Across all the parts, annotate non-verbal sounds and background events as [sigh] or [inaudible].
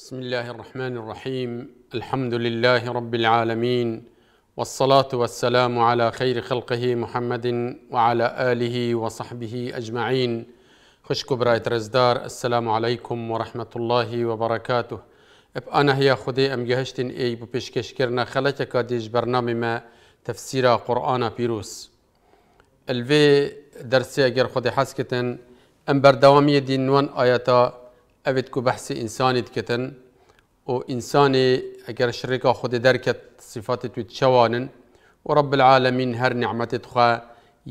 بسم الله الرحمن الرحيم الحمد لله رب العالمين والصلاه والسلام على خير خلقه محمد وعلى اله وصحبه اجمعين خشكو برايت رزدار السلام عليكم ورحمه الله وبركاته انا هي خدي ام جهشتن اي ببشكش كرنا خلتك ديج برنامج ما تفسير قرآن بيروس الفي درسي اگر خدي حسكتن ام بردوامي دين آياتا اوید کو بحث انسانی دکتن و انسانی اگر شریکا خود درکت صفات تو چوانن و رب العالمین هر نعمت خواه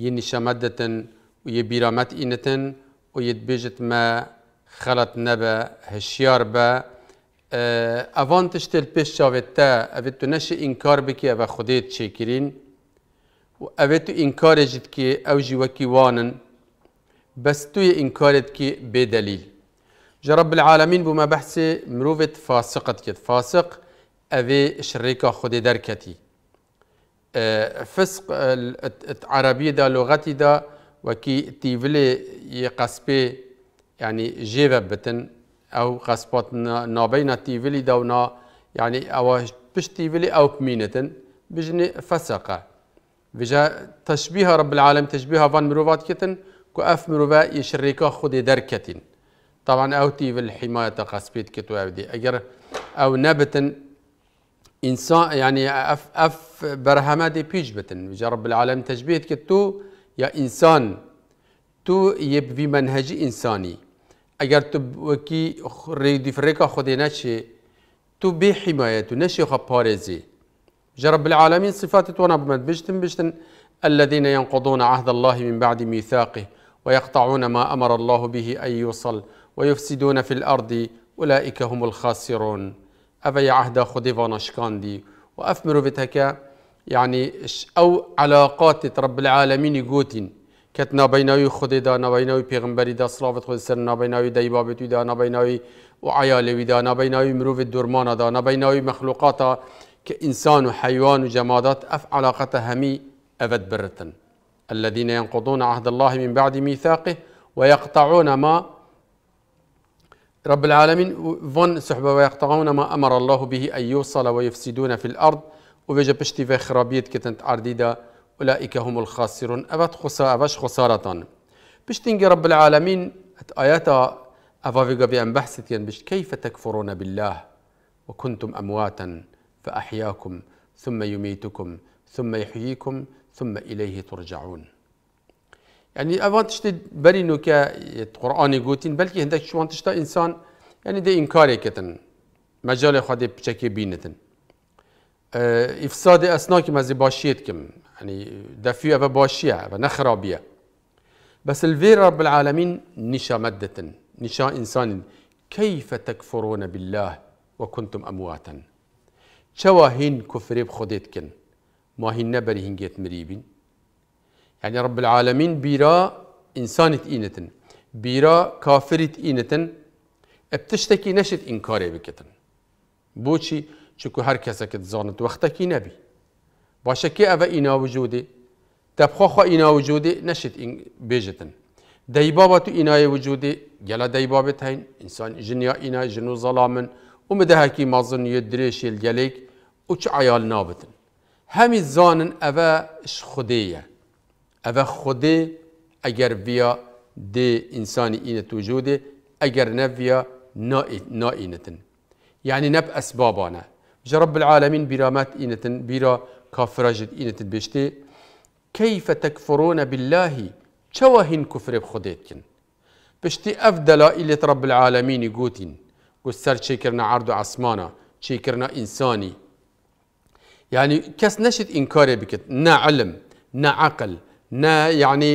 یه نشمدتن و یه بیرامت اینتن و یه بیجت ما خلط نبا هشیار با [hesitation] اوان تشتل پیش شاوید تا اوید تو نشه انکار بکی او خودیت چیکرین و اوید تو انکار جد که او جی وانن بس توی انکارت که بدلیل جرب العالمين بوما بحث مروفت فاسقت كت فاسق أبي شريكة خود دركتي اه، فسق العربية دا لغتي دا وكي تيفلي قصبه يعني جیوه بتن او قصبات نابین تيفلي دا و يعني او بش تيفلي او كمينة بجني فسقة بجا تشبيه رب العالم تشبيه فان مروفات كتن كو اف مروفا يشريكا خودي دركتن طبعا او في الحماية تقسبيت كتو ابدي اجر او نبتن انسان يعني اف اف برهمادي بيج بتن جرب العالم تجبيت كتو يا انسان تو يبي منهج انساني اگر تو وكي دي فريكا خدي نشي تو بي تو نشي باريزي جرب العالمين صفات تونا بمد بيشتن بيشتن الذين ينقضون عهد الله من بعد ميثاقه ويقطعون ما امر الله به ان يوصل ويفسدون في الأرض أولئك هم الخاسرون أفي عهد خديفانا شكاندي وأفمر بتكا يعني أو علاقات رب العالمين يقوتين کەت نابینەوەی خودێدا نابینەوەی پێغمبەریدا سلااوت خۆ سەر نابینەوەی دەیبابێتیدا نابینەوەی و عیا لەویدا نابینەوەی مرۆڤێت دورمانەدا نابینەوەی مەخلوقاتە کە ئینسان و حیوان و جەمادات ئەف علااقەتە هەمی ئەبد برتن الذين ينقضون عهد الله من بعد ميثاقه ويقطعون ما رب العالمين فون سحب ويقطعون ما أمر الله به أن يوصل ويفسدون في الأرض وبيجا بشتي في خرابيت كتنت عرديدا أولئك هم الخاسرون أبت خسا أبش خسارة بشتنجي رب العالمين آياتا أفافيغا بأن بحثت بشت كيف تكفرون بالله وكنتم أمواتا فأحياكم ثم يميتكم ثم يحييكم ثم إليه ترجعون يعني اوان تشت بری نو که قرآن گوتین هندك شو انت تشتا انسان يعني ده انکاری كتن مجال خود پچکی بینتن آه، افساد اسناکی مزي باشيت كم يعني دفيو أبا باشية أبا نخرابية بس الفير رب العالمين نشا مادة نشا إنسان كيف تكفرون بالله وكنتم أمواتا شواهين كفر كفري بخديتكن ما هين نبري هين مريبين يعني رب العالمين بيرا إنسانت إينتن بيرا كافرت إينتن ابتشتكي نشت إنكاري بكتن بوشي چكو هر كسك تزانت وقتكي نبي باشا كي أفا إنا وجودي تبخو خو إنا وجودي نشت إن بيجتن تو إنا وجودي جلا ديبابة هين إنسان جنيا إنا جنو ظلامن ومدهكي مظن يدريش الجليك وش عيال نابتن همي زانن أفا إش خديه اوه خوده اگر ویا دی انسانی اینت توجوده اگر ویا نا اینتن يعني نب اسبابانه جرب رب العالمين برامات إنتن بيرا كافراجد إنتن بيشتي كيف تكفرون بالله شوهن كفر بخديتكن بشتي أفضل الى رب العالمين قوتين قسر شكرنا عرض عصمانا شكرنا إنساني يعني كس نشد إنكاري بكت نا علم نا عقل نه یعنی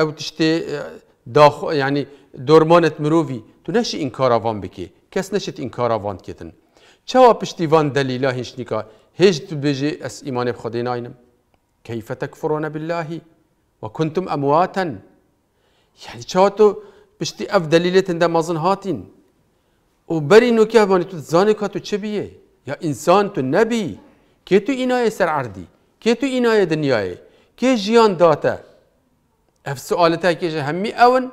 او تشتی داخل یعنی درمانت مروی تو نشی این وان بکی کس نشید این کاروان کتن پشتی وان دلیلا هیچ نیکا هیچ تو بجی از ایمان خدا ناینم کیف تکفرون بالله و کنتم امواتا یعنی چوا تو پشتی اف دلیلت اند مازن هاتین و بری نوکی که تو زانی که تو چه بیه یا انسان تو نبی که تو اینای سر عردی که تو اینای دنیای کی جیان داته اف سوالت ها کیش همی اون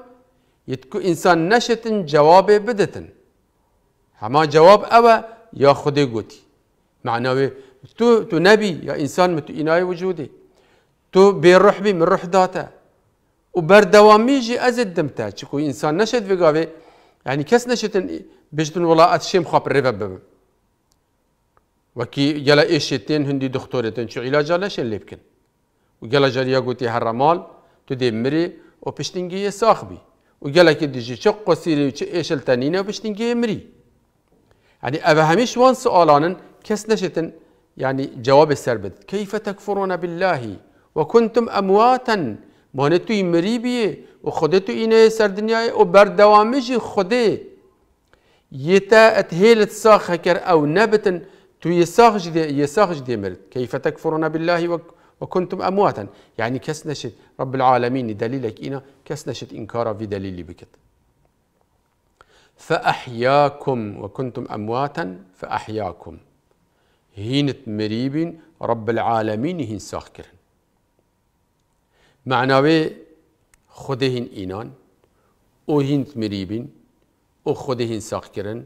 یتکو انسان نشتن جواب بدتن هما جواب اوه یا خود گوتی معناوی تو تو نبی یا انسان متو اینای وجودی تو بیروح بی من روح داته و بردوامی جی از دمتا چکو انسان نشت وگاوی يعني كس نشتن بجتن والله اتشيم خاب الربا بم وكي يلا ايش ايشتين هندي دكتورتين شو علاجها ليش اللي بكن و گله جریا گوتی تو و پشتینگی ساخ بی و گله که دیجی چه قصیری و چه ایشل تنینه و پشتینگی مری یعنی يعني أبا همیش وان سؤالانن کس نشتن یعنی يعني جواب سر بد کیف تکفرون بالله و کنتم امواتا مانه توی مری بیه و خود تو اینه سر دنیای و بر دوامش خوده يتا اتهیلت ساخ هكر او نبتن تو يساخ جدي يساخ جدي مرد کیف تکفرون بالله و وك وكنتم أمواتا يعني كس نشت رب العالمين دليلك إنا كس نشت إنكارا في دليلي بكت فأحياكم وكنتم أمواتا فأحياكم هينت مريبين رب العالمين هين ساخكرن معناوي خدهن إنان او هينت مريبين او خدهن ساخكرن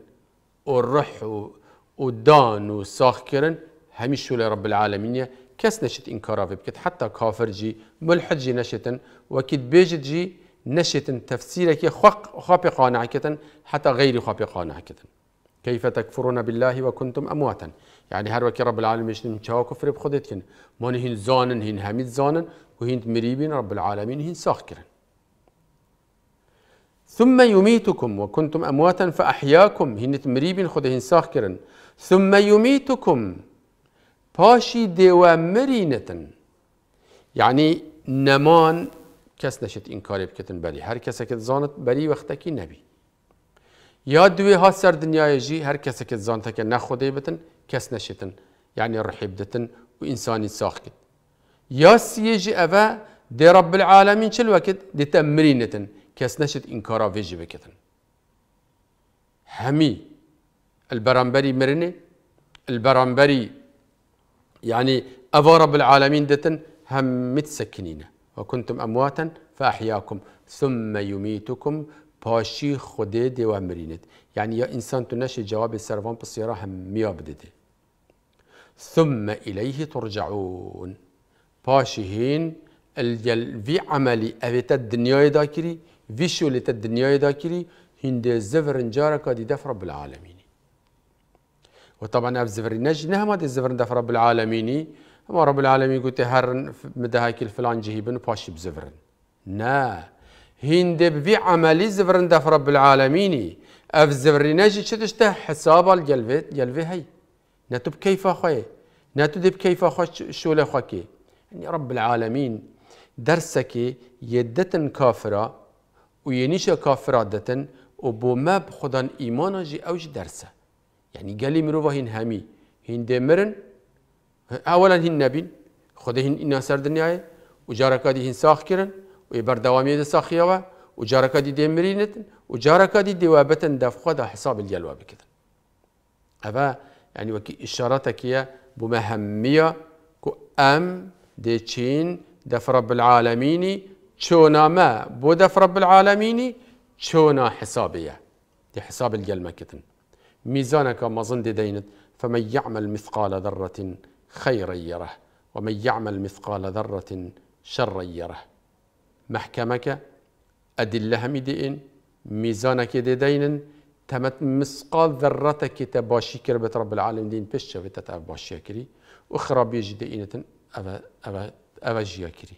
او الرح و, و دان و ساخكرن لرب العالمين کس نشت إنكارا بكت حتى كافر جي ملحد جي نشتن و بيجت جي نشتن تفسيرك خق خاب قانع كتن حتى غير خاب قانع كتن كيف تكفرون بالله وكنتم امواتا يعني هر وكي رب العالمين شنو چاو كفر بخدتكن مون هين زانن هين هميت زانن وهين مريبين رب العالمين هين ساخكرا ثم يميتكم وكنتم امواتا فاحياكم هين مريبين خد هين ثم يميتكم پاشی دێوە مرینەتن یعنی نمان کس نشد این کاری بکتن بکردن هر هەر که زانت وقتی وەختەکی نبی یا دوی ها سر دنیای جی هر دنیایژی که زانت که نەخۆدەی بتن کس نشدن یعنی رحیب دتن و انسانی ساخت یا سی جی اوه دی رب العالمین چل وەکت دێتە مرینەتن کس نشد این کارا وێژی بکتن همی البرانبری مرنه البرانبری يعني أفا رب العالمين دتن هم سكنينه وكنتم أمواتا فأحياكم ثم يميتكم باشي خوده دی يعني يا انسان تنشي جواب السرفان بصيرا هم میا ثم إليه ترجعون پاشی الجل في عملي اویتا الدنيا يداكري في شو الدنيا يداكري دا کری زفر زفرنجارکا دیده رب العالمین وطبعا اف زفرنج نه ما زفرن دف يعني رب العالمين ما رب العالمين قلت هر مده هکی الفلان جهيبن باش بزفرن نه هند بفي عملي زفرن دف رب العالمين اف نجي چتشته حساب الجلوه جلوه هی نتب كيف خوي نتب كيف خوي شو لخوكي يعني رب العالمين درسك يدتن كافرة وينيش كافرة دتن وبو ما بخدان ايمان جي أوج درسه يعني قال لي مروفا هين هامي هين دمرن اولا هين نبين خذ هين انا سرد النهاية وجارك هذه دی هین ساخ کرن و ای بردوامی دی ساخی و و جارکا دی دمرینتن و جارکا دی حساب الجلوه بكذا اوه يعني وكي إشارتك يا بمهمية كو أم دي تشين دف رب العالمين تشونا ما بودف رب العالمين تشونا حسابية دي حساب الجلمة كتن ميزانك مظن دينت فمن يعمل مثقال ذرة خيرا يره ومن يعمل مثقال ذرة شرا يره محكمك أدلها هميدئن ميزانك ديدين تمت مثقال ذرتك تباشي كربة رب العالمين دين بشة فتت أباشي كري أخرى بيجي دينة أباشي كري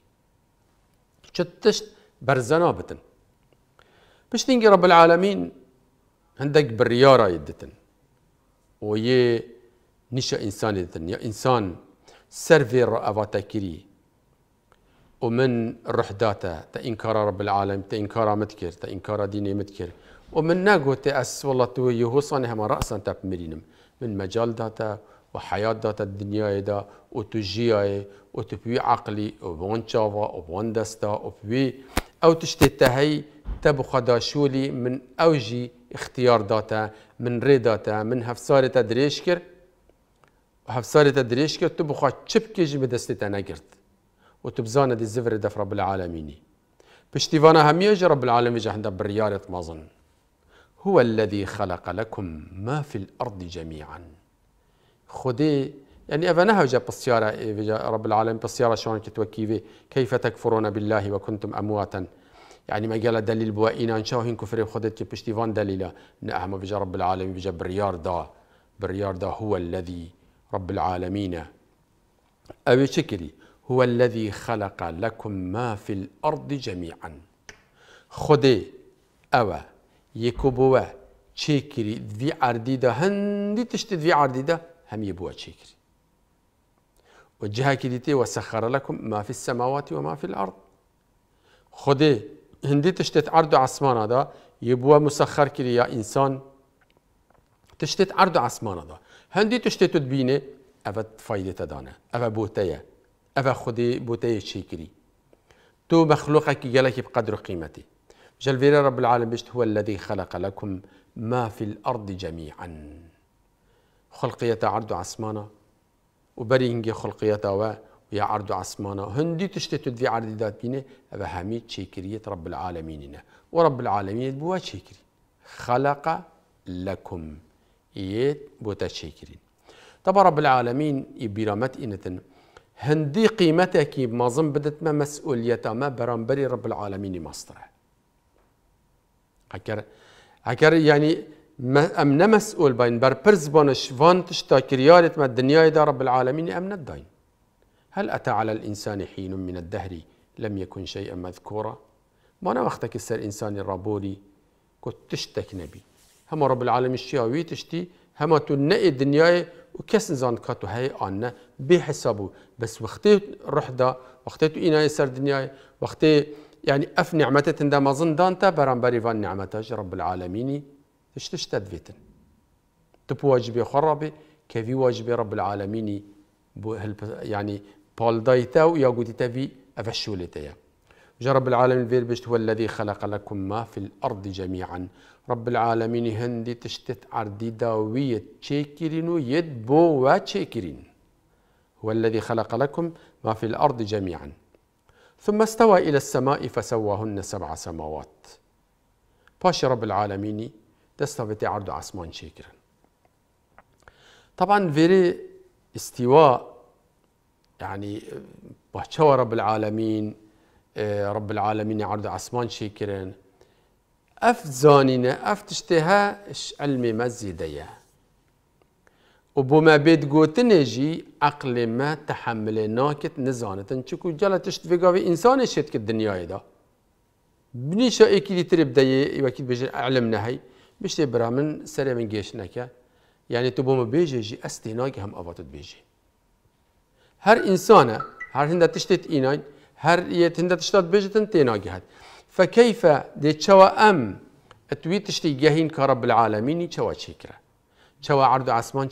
شتشت برزنابتن بتن بشتنجي رب العالمين عندك بريارة يدتن ويا نشا إنسان يدتن يا إنسان سيرفي أفاتا كيري ومن روح داتا تا إنكار رب العالم تا إنكار متكر تا إنكار ديني متكر ومن ناقو تا أس والله تو يهوصاني هما رأسا تا بمرينم من مجال داتا وحياة داتا الدنيا دا وتجياي وتبوي عقلي وبون شافا وبون دستا وبوي او تشتي تهي تبو خداشولي من اوجي اختيار داتا من ري داتا من هفصار تدريشكر هفصار تدريشكر تبو خا تشبكيج بدستي تناقرت وتبزانا دي زفر دف رب العالمين بشتيفانا هميج رب العالمين جهندا بريارة مظن هو الذي خلق لكم ما في الأرض جميعا خدي يعني أفا نهج بالسيارة رب العالمين بالسيارة شلون كتوكيفي كيف تكفرون بالله وكنتم أمواتا يعني ما قال دليل بوائنا إن شاء كفر خدت كبشتيفان دليلا نأهم بجا رب العالمين بجا بريار دا بريار دا هو الذي رب العالمين أبي شكري هو الذي خلق لكم ما في الأرض جميعا خدي أوا يكبوا شكري ذي عرديدا هندي تشتي ذي عرديدا هم يبوا شكري والجهة كيديتي وسخر لكم ما في السماوات وما في الأرض خدي هندي تشتت عرض عسمان هذا يبوا مسخر كلي يا إنسان تشتت عرض عسمان هذا هندي تشتت تبيني أفا فايدة تدانا أفا بوتايا أفا خدي بوتايا شيكري تو مخلوقك يلك بقدر قيمتي جلفيرا رب العالمين بشت هو الذي خلق لكم ما في الأرض جميعا خلقية عرض عسمانه وبرينجي خلقيتا و يا عرض و هندي تشتت في عرض ذات عردیدات أبا ئەە هەمی رب العالمين وە رب العالمینت خلق لكم خەلقە لەکم یێت بۆتە چێکرین تەبە رب هندي ئی بیرامەت ما ظن بدت ما بدتمە ما برامبري رب العالمين مەسترە هكر هكر يعني امنا مسئول باين بر برزبونش فان تشتا كريارت ما الدنيا دا رب العالمين امنا الدين هل اتى على الانسان حين من الدهر لم يكن شيئا مذكورا ما انا وقتك السر انسان الربوري كنت تشتك نبي هما رب العالمين وي تشتي هما تنقي الدنيا وكسن زان كاتو هاي آنا بحسابه بس وقتي روح دا وقتي تو إنا يسر دنياي وقتي يعني أف نعمتت دا ما زندان تا بران فان نعمتاج رب العالمين اشتشتد فيتن تبو واجبي خرابي كفي واجبي رب العالمين يعني بالدايتاو يا قوتي في افشولتيا جا رب العالمين فير بشت هو الذي خلق لكم ما في الارض جميعا رب العالمين هندي تشتت عردي داوية تشيكرين بو واتشيكرين هو الذي خلق لكم ما في الارض جميعا ثم استوى الى السماء فسواهن سبع سماوات باش رب العالمين تستبطي عرض عثمان شاكرا طبعا فيري استواء يعني بحشوى رب العالمين اه، رب العالمين عرض عثمان شاكرا اف زانينا اف تشتها اش علمي ما وبما بيت جوتني جي عقل ما تحمل ناكت نزانتن شكو تشت تشتفقا انسان شتك الدنيا ده بنيشا اكيد داية وكيد بجر علمنا هي بشتي برامن سري من جيش نكا يعني تبوم بيجي جي استهناج هم أفاتت بيجي هر إنسانة هر هند تشتت إيناي هر يتند تشتت بيجي تنتيناج هاد فكيف دي تشوا أم توي جهین جاهين كرب العالمين تشوا تشيكرا تشوا عرض عثمان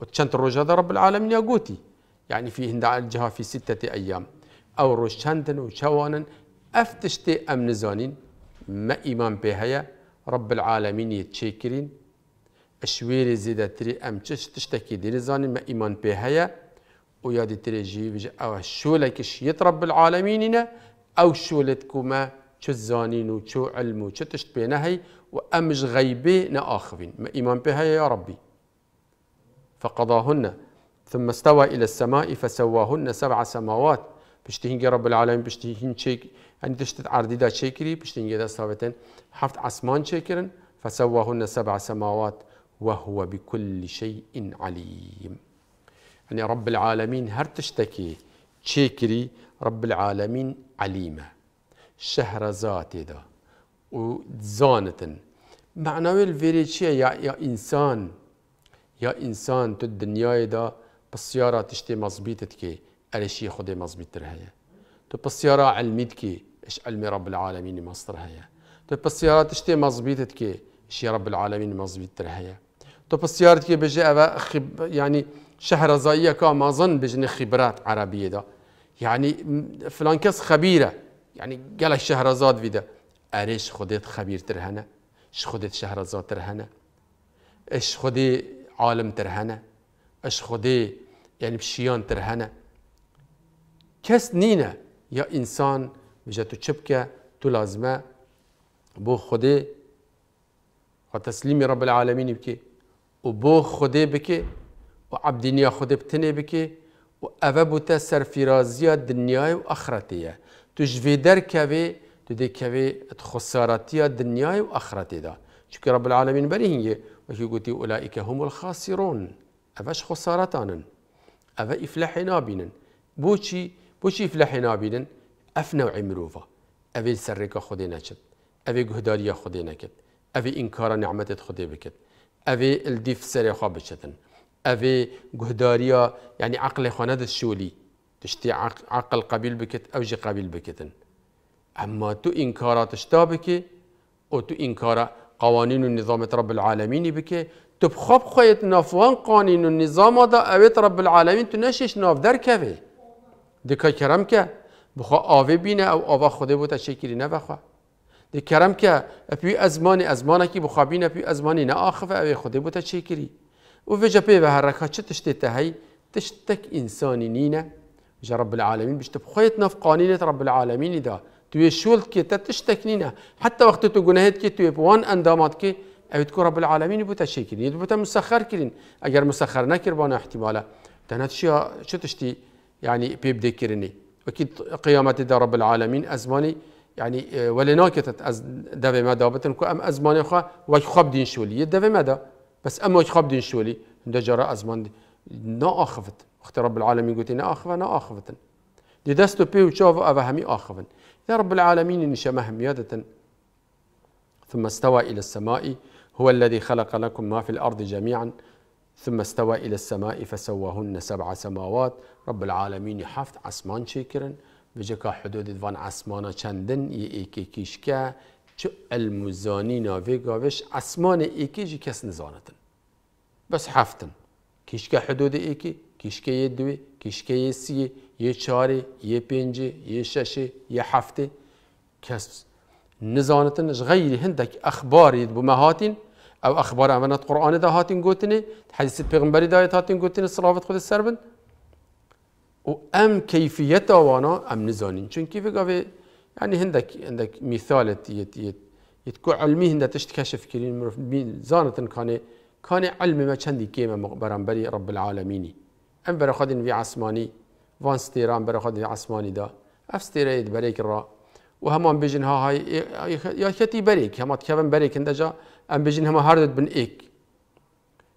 و چند روز داره رب العالمين يا قوتي يعني في هند الجها في ستة أيام أو و چوانن؟ أفتشتي أم نزانين ما إيمان هیا رب العالمين يتشكرين اشويري زيدا تري ام تش تشتكي دي نزاني ما ايمان بهايا ويا دي تري جيب او شو شيت رب العالمين او شو ما شو زانين وشو علم وشو تشت بينهي وامج غيبي ناخفين ما ايمان بهايا يا ربي فقضاهن ثم استوى الى السماء فسواهن سبع سماوات پشتینگی رب العالمین پشتین چیک يعني تشتت عرضی دا چیکری پشتینگی دا ثابتن هفت آسمان چیکرن فسواهن سبع سماوات وهو بكل شيء عليم يعني رب العالمين هر تشتكي چیکری رب العالمين عليمه شهر ذاتي دا وزانتن معنوي الفيري يا يا انسان يا انسان تو الدنيا دا بس تشتي مظبيتت كي على شي خدي مزبيتر هيا تو بسيارة علميت كي اش علمي رب العالمين مصدر هيا تو بسيارة تشتي مزبيتت كي اش رب العالمين مزبيتر هيا تو بسيارة كي بجي أبا خب يعني شهر زايا كا ما ظن بجني خبرات عربية دا يعني فلان كاس خبيرة يعني قال شهر زاد فيدا أريش خديت خبير ترهنا اش خديت شهر زاد ترهنا اش خدي عالم ترهنا اش خدي يعني بشيان ترهنا کس نینه یا انسان بجه تو چه بکه تو لازمه بو خوده و تسلیم رب العالمین بکی و بو خوده بکی و عبدینیا خوده بتنه بکی و اوه بوته سرفیرازی دنیای و آخرتیه تو جوی در کوی تو دی کوی خساراتی دنیای و آخرتی دا چونکه رب العالمین بری هنگه وکی گوتی که هم الخاسرون اوش خسارتانن اوه افلاح نابینن بو چی؟ بوشي فلاحي نابيدن اف نوع مروفا اوي سرقة خدي نشد اوي جهدارية خدي نكد اوي انكار نعمتت خدي بكد ابي الديف سري خواب بشتن اوي جهدارية يعني عقل خاند الشولي تشتي عقل قبيل بكت او جي قبيل بكتن اما تو انكارا تشتابك او تو انكار قوانين النظام رب العالمين بك تبخب خويت نافوان قانون النظام دا اويت رب العالمين تنشيش ناف در كفي دکا کرم که بخوا آوه بینه او آوه خوده بوده شکری نه بخوا دی کرم که اپی ازمان ازمانه که بخوا بینه اپی ازمانی نه آخفه او خوده بوده شکری او وجا پی به هر رکا چه تشتی تهی تشتک انسانی نینه جا رب العالمین باش تبخيت نف قانینت رب العالمین دا توی شولت که تا تشتک نینه حتی وقت تو گناهید که توی بوان اندامات که او تكون رب العالمين بوتا شي كرين بوتا مسخر كرين اگر مسخر نكر بانا احتماله تنات شو تشتي يعني بيب ديكرني اكيد قيامة دا رب العالمين ازماني يعني آه، ولناكت از دوي مدا بتن ام ازمان خا واش خب دين شولي دوي مدا بس ام واش خب دين شولي دا جرى ازمان نا اخفت اخت رب العالمين قلت نا اخفت نا اخفت دي دستو بي وشوف همي اخفن يا رب العالمين ان شمه ميادة ثم استوى الى السماء هو الذي خلق لكم ما في الارض جميعا ثم استوى إلى السماء فسواهن سبع سماوات رب العالمين يحفت اسمان چه بجكا حدود وان اسمانا چندن یه كيشكا کشکه چه المزانی ناوی گاوش اسمان ایکی جی نزانتن بس حفتن كيشكا حدود إيكي كيشكا يدوي كيشكا يسي یه چاري یه پنجي یه ششي یه حفتي كس نزانتن غير هندك أخبار هندک اخباری او اخبار امانت قرآن دا هاتين گوتنه حديث پیغمبری ده هاتين گوتنه صلوات خود سربن و ام كيفيت وانا ام نزانين چون كيف قاوي يعني هندك هندك مثالت يت يت يتكو علمي هند تشتكشف كرين مرف زانتن كان كان علمي ما چندي كيما بري رب العالميني ام برا خدين في عثماني وان ستيران برا خدين في عثماني دا اف ستيرا بريك الرا وهمان بيجن ها هاي يا كتي بريك همات كيفن بريك هندا جا ام بیجن هما هاردت بن ايك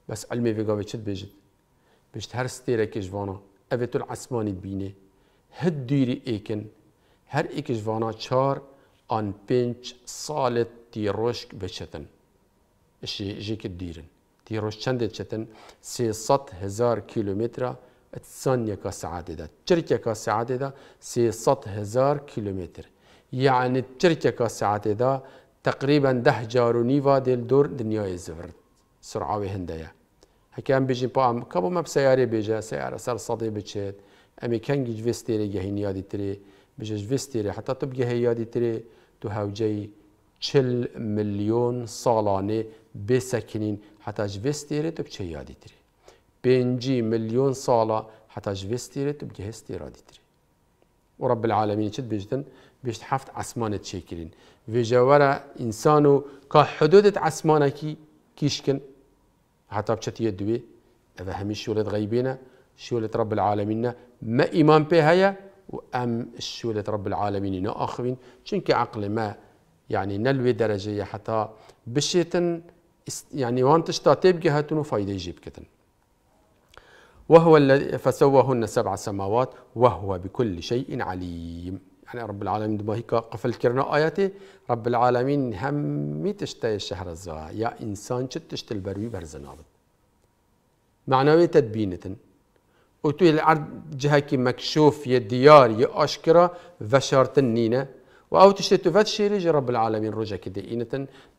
بس علمي ویگا بيشت چت بيشت هر ستيرا که جوانا اوه تو هد ديري ايكن هر ايك جوانا چار آن بنج صالت تي روشك بچتن اشي جيك که تي روش چند چتن سی هزار كيلومترا اتسانيا ثانية كسعادة ده تركيا كسعادة ده سي ست هزار كيلومتر يعني تركيا كسعادة ده تقريبا ده جارو نيفا ديل دور دنياي زفرد سرعة هندية هكان بيجي بام كابو ما بسيارة بيجا سيارة سر صدي بتشيت أمي كان جيج فيستير جهين يادي تري بيجي فيستير حتى تبقى هي يادي تري تو هاوجي 40 مليون سالانه بسكنين حتى جفستيري تبقى يادي تري بنجي مليون صالة حتى جفستيري تبقى هستيرا دي تري ورب العالمين شد بيجتن بيجت حفت عسمان تشيكلين ویژوار انسانو که حدودت عسمانه کی کیشکن حتی بچتی دوی او همی شولت غیبینه شولت رب العالمين ما ایمان به هیا و ام شولت رب العالمین نه آخوین چون عقل ما يعني نلوي درجة حتى بشيتن يعني وانتش تعتيب جهتن وفايدة يجيب كتن وهو الذي فسواهن سبع سماوات وهو بكل شيء عليم يعني رب العالمين دبا هيك قفل كرنا آياتي رب العالمين همي تشتاي الشهر الزاع يا إنسان شت تشتي البروي برزنابت معنوي تدبينة وتو العرض جهكي مكشوف يا ديار يا أشكرا فشارت النينة وأو تشتتو فتشيري رب العالمين رجا كده إنة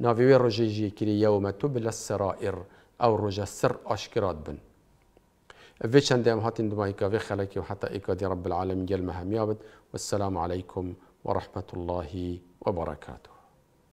نافيوي رجا يجي كري يوم تبلى السرائر أو رجا السر أشكرات بن ویچنده ام هاتين دمای کاوی خلکی وحتى حتی ایکادی رب جل گل يابد والسلام عليكم ورحمة الله وبركاته